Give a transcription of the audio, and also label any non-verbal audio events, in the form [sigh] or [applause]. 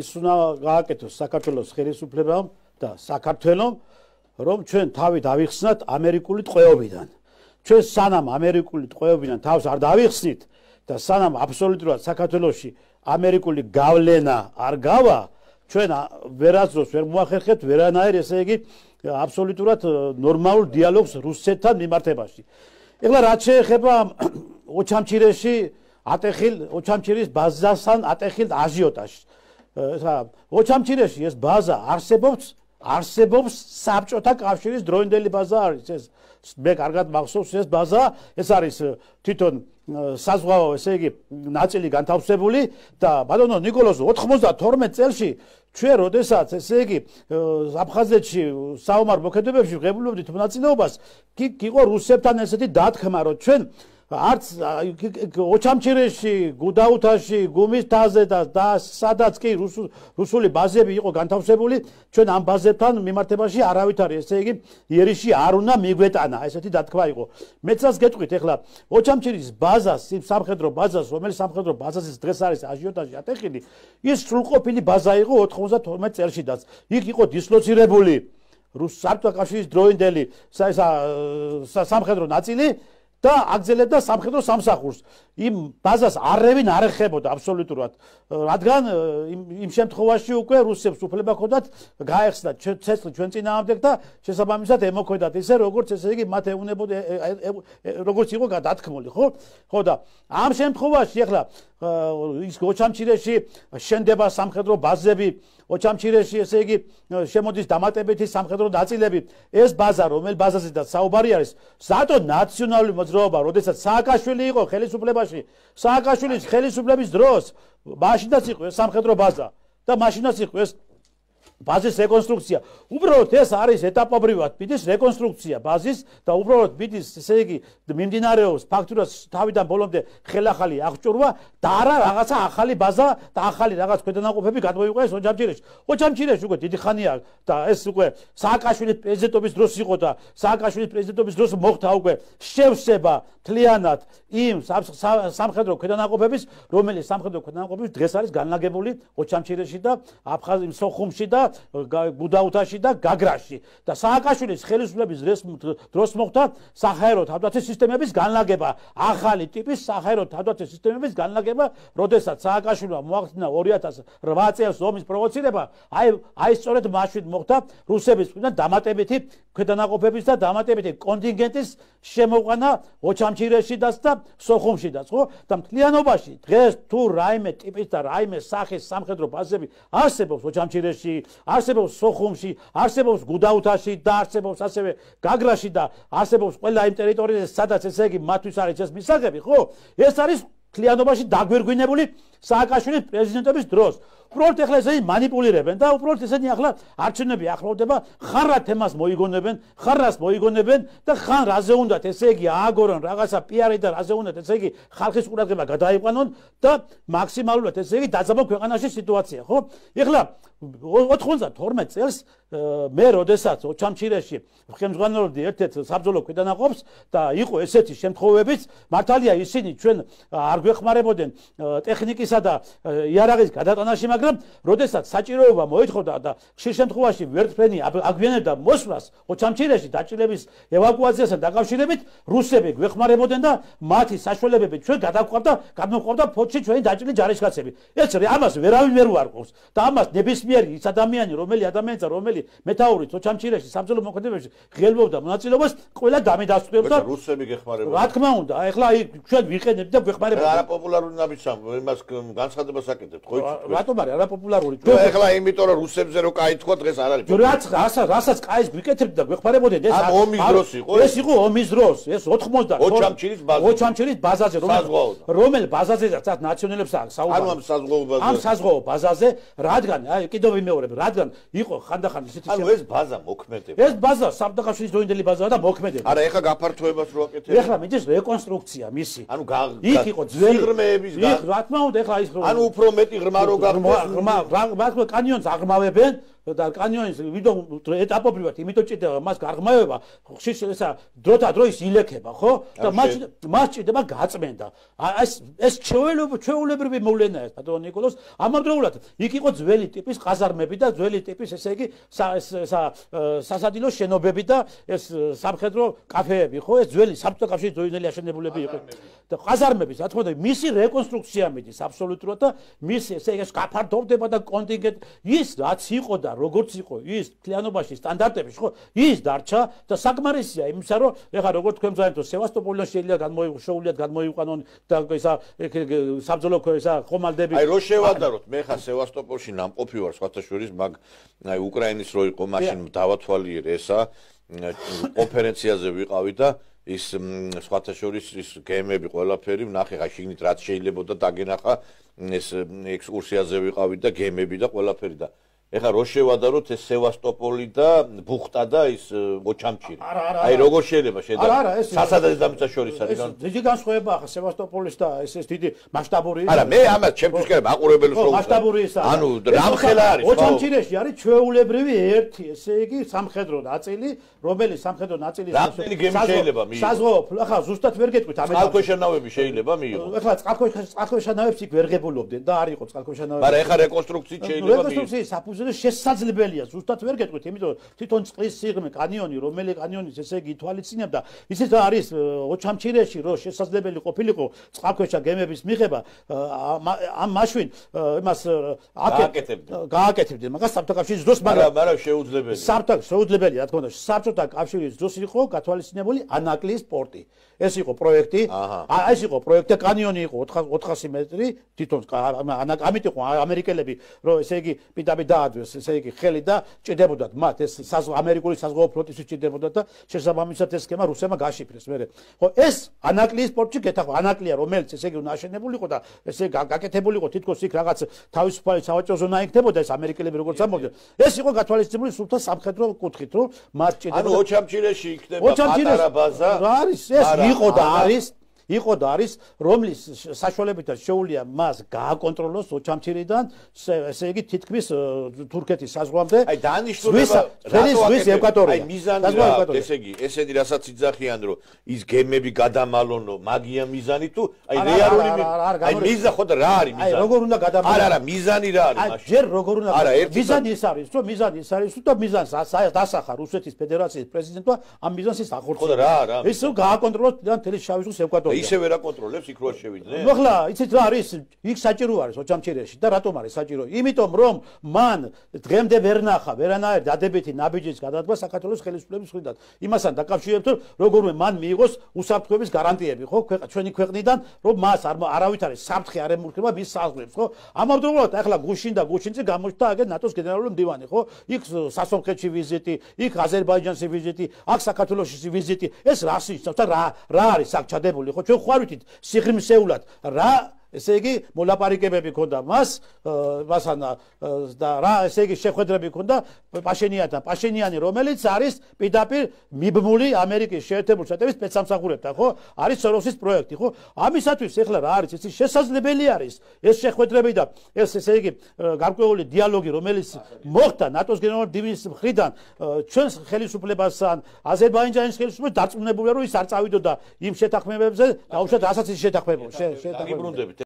ის უნდა გააკეთოს საქართველოს ხელისუფლებამ და საქართველოს რომ ჩვენ თავი დავიხსნათ ამერიკული ტყვეობიდან. ჩვენ სანამ ამერიკული ტყვეობიდან თავს არ დავიხსნით და სანამ აბსოლუტურად საქართველოსში ამერიკული გავლენა არ გავა, ჩვენ ვერასდროს ვერ მოახერხებთ ვერანაირ ესე იგი აბსოლუტურად ნორმალურ დიალოგს რუსეთთან მიმართებაში. ეხლა რაც შეეხება [clears throat] ოჩამჩირეში ატეხილ ოჩამჩირის ბაზასთან ატეხილ აჟიოტაჟს ესა ოჩამჩირეში ეს ბაზა არსებობს არსებობს საბჭოთა კავშირის დროინდელი ბაზა არის ეს მე კარგად მახსოვს ეს ბაზა ეს არის თვითონ საზღვაო ესე იგი ნაწილი განთავსებული და ბატონო نيكოლოზ 92 წელში ჩვენ როდესაც ესე იგი აფხაზეთში საომარ მოქმედებებში ღებულობდით ნაწილეობას კი იყო რუსებთან ესეთი დათქმა რომ ჩვენ არც ოჩამჩირეში, გუდაუთაში, გუმის თაზე და სადაც კი რუსული ბაზები იყო განთავსებული, ჩვენ ამ ბაზებთან მიმართებაში არავით არის, ესე იგი, იერიში არ უნდა მიგვეტანა, ესეთი დათქმა იყო. მეცას გეტყვით, ეხლა ოჩამჩირის ბაზას, იმ სამხედრო ბაზას, რომელიც სამხედრო ბაზას ის დღეს არის აჟიოტაჟი ატეხილი, ის სრულყოფილი ბაზა იყო 92 წელშიდაც. იქ იყო დისლოცირებული რუსი საბჭოთა კავშირის დროინდელი სამხედრო ნაწილი და აგზელებდა სამხედრო სამსახურს. იმ ბაზას არევინ არ ეხებოდა აბსოლუტურად, რადგან იმ იმ შემთხვევაში უკვე რუსებს უფლება ჰქონდათ გაეხსნათ ცეცხლი ჩვენ წინააღმდეგ და შესაბამისად ემოქმედათ ისე როგორც ესე იგი მათ ეუნებოდა როგორც იყო გადათქმული, ხო? ხო და ამ შემთხვევაში ახლა ის გოჩამჩირეში შენდება სამხედრო ბაზები, ოჩამჩირეში ესე იგი შემოდის დამატებითი სამხედრო დაწილები. ეს ბაზა, რომელ ბაზაზე და საუბარი არის, ზატო ნაციონალური მოძრაობა, როდესაც სააკაშვილი იყო ხელისუფლებაში, სააკაშვილის ხელისუფლების დროს მაშინაც იყო სამხედრო ბაზა და მაშინაც იყო ეს ბაზის რეკონსტრუქცია. უბრალოდ ეს არის ეტაპობრივად, მიდის რეკონსტრუქცია ბაზის და უბრალოდ მიდის ესე იგი მიმდინარეობს ფაქტურას თავიდან ბოლომდე ხელახალი აღჭურვა და არა რაღაცა ახალი ბაზა და ახალი რაღაც ქვედანაყოფები გადმოიყვანეს ოჯამჭირეში. ოჯამჭირეში უკვე დიდი ხანია და ეს უკვე სააკაშვილის პრეზიდენტობის დროს იყო და სააკაშვილის პრეზიდენტობის დროს მოხდა უკვე შევსება თლიანად იმ სამხედრო ქვედანაყოფების, რომელიც სამხედრო ქვედანაყოფები დღეს არის განლაგებული ოჯამჭირეში და აფხაზი მსოხუმში და ბუდაუთაში და გაგრაში და სააკაშვილის ხელისუფლების დროს მოხდა სახელმწიფო თავდაცვის სისტემების განლაგება ახალი ტიპის სახელმწიფო თავდაცვის სისტემების განლაგება როდესაც სააკაშვილმა მოახდინა 2008 წელს ომის პროვოცირება აი აი სწორედ მაშინ მოხდა რუსების წინა დამატებითი ქვედანაყოფების და დამატებითი კონტინგენტის შემოყვანა ოჩამჩირეში დას და სოხუმში დას ხო და მთლიანობაში დღეს თუ რაიმე ტიპის და რაიმე სახის სამხედრო ბაზები არსებობს ოჩამჩირეში არსებობს სოხუმში არსებობს გუდაუთაში და არსებობს ასევე გაგრაში და არსებობს ყველა იმ ტერიტორიაზე სადაც ესე იგი მათთვის არის ეს მისაღები ხო ეს არის მთლიანობაში დაგვერგვინებული სააკაშვილის პრეზიდენტობის დროს. უბრალოდ ეხლა ესე манипуლირებენ და უბრალოდ ესენი ახლა არჩევნები ახლოვდება, ხარა თემას მოიგონებენ, ხარას მოიგონებენ და ხან რაზე უნდათ ესე იგი ააგორონ რაღაცა პიარი და რაზე უნდათ ესე იგი ხალხის ყურადღება გადაიყვანონ და მაქსიმალურად ესე იგი დაძაბო ქვეყანაში სიტუაცია, ხო? ეხლა 92 წელს მე როდესაც ოჩამჩირეში ხელმძღვანელობდი ერთ-ერთ საბრძოლო ქვედანაყოფს და იყო ესეთი შემთხვევებიც მართალია ისინი ჩვენ არ გვეხმარებოდნენ ტექნიკის ძალისა და იარაღის გადატანაში, მაგრამ როდესაც საჭიროება მოეთხოვდა და ხშირ შემთხვევაში ვერტფენი აგვიანებდა მოსვლას ოჩამჩირეში დაჭრილების ევაკუაციასთან დაკავშირებით, რუსები გვეხმარებოდნენ და მათი საშუალებები ჩვენ გადაგყვავდა, გადმოყვავდა ფოთში ჩვენი დაჭრილი ჯარისკაცები. ეს ამას ვერავინ ვერ უარყოფს და ამას ნებისმიერი ის ადამიანი, რომელი ადამიანიცა, რომელი მეტაურიც ოჩამჩირეში სამძლო მოქმედებებში ღელბობდა მონაწილეობას, ყველა დამედასწრებდა. რუსები გეხმარებოდა. რა თქმა უნდა, ეხლა ჩვენ ვიყენებთ და გვეხმარებოდა. არა პოპულარული ნაბიჯი, იმას განცხადებას აკეთებთ, ხო იცით? რატომ არის არაპოპულარული? თუ ეხლა იმიტომ რომ რუსებზე რო кайთქვა დღეს არ არის. რაც რასაც რასაც кайს ვიკეთებდი და გვეხმარებოდეთ ეს ომის დროს იყო. ეს იყო ომის დროს, ეს 80 ოჩამჩირის ბაზაზე. ოჩამჩირის ბაზაზე რომ რომელ ბაზაზე და სად ნაციონალებს აკსაუბრა? ანუ ამ საზღვაო ბაზაზე. ამ საზღვაო ბაზაზე, რადგან აი კიდევ ვიმეორებ, რადგან იყო ხანდახან ისეთი ანუ ეს ბაზა მოქმედებს. ეს ბაზა საბდახაშვის დროინდელი ბაზაა და მოქმედებს. არა, ეხა გაფართოებას რო აკეთებ. ეხლა მიდის რეკონსტრუქცია მისი. ანუ იქ იყო ძველი ღრმეების და იქ რა თქმა უნდა ეხლა ის ანუ უფრო მეტი ღრმა რო გახდეს ღრმა მაგრამ კანიონს აღმავებენ და კანიონის ვიდომ ეტაპობრივად იმით ოჭიდება მას გარღმავება ხშის ესა დროთა დროის ილექება ხო და მას მას ჭირდება გაწმენდა ეს ეს ჩეულობა ჩეულებრივი მოვლენაა ბატონ ნიკოლოს ამავდროულად იქ იყო ძველი ტიპის ყაზარმები და ძველი ტიპის ესე იგი ესა სასადილო შენობები და ეს სამხედრო კაფეები ხო ეს ძველი საბჭოთა კავშირი ძოინელი აშენებულები იყო და ყაზარმების რა თქმა უნდა მისი რეკონსტრუქცია მიდის აბსოლუტურად და მისი ესე იგი ეს გაფართოვდება და კონტინგენტი ის რაც იყო და როგორც იყო ის ქლიანობაში სტანდარტებში ხო ის დარჩა და საკმარისია იმისა რომ ეხლა როგორც თქვენ ზანეთო სევასტოპოლიდან შეიძლება გამოიყო შოულიად გამოიყანონ და ესა საბძოლო ქვეშა ხომალდები აი რო შევადაროთ მე ხა სევასტოპოლში ნამყოფი ვარ სხვათა შორის მაგ აი უკრაინის რო იყო მაშინ დავათვალიერე ესა კონფერენციაზე ვიყავი და ის სხვათა შორის ის გემები ყველაფერი ნახე ხა შიგნით რაც შეიძლება და დაგენახა ეს ექსკურსიაზე ვიყავი და გემები და ყველაფერი და ეხა რო შევადაროთ ეს სევასტოპოლი და ბუხტა და ის მოჩამჩირი. აი როგორ შეიძლება შედარება? სასადაზე დამცა შორის არის. ეს განსხვავება ახლა სევასტოპოლის და ეს ეს დიდი მასშტაბური ის. არა, მე ამას ჩემთვის კი აყურებელი როგორ. მასშტაბური ის არის. ანუ რამხელა არის? მოჩამჩირეში არის ჩვეულებრივი ერთი, ესე იგი სამხედრო ნაწილი, რომელიც სამხედრო ნაწილის ნაწილი შეიძლება მიიღოს. საზღაო, ახლა ზუსტად ვერ გეტყვით ამ ეს. წყალქვეშანავები შეიძლება მიიღოს. ეხლა წყალქვეშანავებს იქ ვერ ღებულობდნენ და არ იყო წყალქვეშანავები. მაგრამ ეხა რეკონსტრუქციით შეიძლება მიიღოს. რეკონსტრუქციის საფუძველი რომ შესაძლებელია ზუსტად ვერ გეტყვით იმიტომ თვითონ წყლის სიღრმე კანიონი რომელი კანიონის ესე იგი თვალიცინებდა ისიც არის ოჩამჩირეში რომ შესაძლებელი ყოფილიყო წყალქვეშა გემების მიღება ამ მაშინ იმას აკეთებდნენ გააკეთებდნენ მაგას საბჭოთა კავშირის ძროს მაგრამ არა შეუძლებელი საბჭოთა შეუძლებელი რა თქმა უნდა საბჭოთა კავშირის ძროს იყო გათვალისწინებული ანაკლიის პორტი ეს იყო პროექტი აა ეს იყო პროექტი და კანიონი იყო 400 მეტრი თვითონ ამიტომ ამერიკელები რომ ესე იგი პიდაბი და ადვილს ესე იგი ხელი და ჭირდებოდათ მათ ეს საზღვაო ამერიკული საზღვაო ფლოტისთვის ჭირდებოდათ და შესაბამისად ეს схема რუსებმა გაშიფრეს მერე ხო ეს ანაკლიის პორტში გეთახვა ანაკლია რომელიც ესე იგი უნაშენებულიყო და ესე გაკეთებულიყო თითქოს იქ რაღაც თავისუფალი სავაჭრო ზონა ექნებოდა ეს ამერიკელები როგორც ამბობდნენ ეს იყო გათვალისწინებული სულთა სამხედრო კუთხით რომ მათ ჭირდებოდა ანუ ოჩამჭირეში იქნება პატარა ბაზა რა არის ეს იყო და არის იყო და არის რომლის საშუალებითაც შეუძლია მას გააკონტროლოს ოჩამჩირიდან ესე იგი თითქმის თურქეთის საზღვამდე აი დანიშნულება ფრენის ზვის ევკატორია აი მიზანი ესე იგი ესენი რასაც იძახიან რომ ის გემები გადამალონო მაგია მიზანი თუ აი რეალური აი მიზა ხო და რა არის მიზანი აი როგორ უნდა გადამალონ არა არა მიზანი რა არის მაშინ აი ჯერ როგორ უნდა არა მიზანი ეს არის თუ მიზანი ეს არის თუ და მიზანს დასახა რუსეთის ფედერაციის პრეზიდენტმა ამ მიზანს ის ახორცა ხო და რა რა ესო გააკონტროლოს თან თელის შავი ზღვის ევკატორია ისე ვერ აკონტროლებს იქ რო შევიდნენ. ნუ ახლა იცით რა არის, იქ საჭირო არის ოჩამჩერიაში და რატომ არის საჭირო? იმიტომ რომ მან დღემდე ვერ ნახა ვერანაირ დადებითი ნაბიჯის გადადგა საქართველოს ხელისუფლების მხრიდან. იმასთან დაკავშირებით როგორმე მან მიიღოს უსაფრთხოების გარანტიები, ხო, ჩვენი ქვეყნიდან, რომ მას არ არავით არის საფრთხე არ ემორქება მის საზღვრებს, ხო? ამავდროულად ახლა გუშინ და გუშინ წი გამოჩნდა აგენ ნატოს გენერალური მდივანი, ხო? იქ სასომხეთში ვიზიტი, იქ აზერბაიჯანში ვიზიტი, აქ საქართველოსში ვიზიტი. ეს რა არის? რა რა არის საჭადებული, ხო? ჩვენ ხარვით სიღრმისეულად რა ესე იგი მოლაპარაკებები ქონდა მას მასთან და რა ესე იგი შეხვედრები ქონდა პაშენიანთან პაშენიანი რომელიც არის პიდაპირ მიბმული ამერიკის შეერთებულ შტატების პეცსამსახურებთან ხო არის სოროსის პროექტი ხო ამისათვის ეხლა რა არის ისი შესაძლებელი არის ეს შეხვედრები და ეს ესე იგი გარკვეული დიალოგი რომელიც მოხდა ნატოს გენერალური დივიზიის მხრიდან ჩვენს ხელისუფლებასთან აზერბაიჯანის ხელისუფლებას დარწმუნებული რომ ის არ წავიდოდა იმ შეთანხმებებზე და უშოთ ასაცის შეთანხმებო შეთანხმებო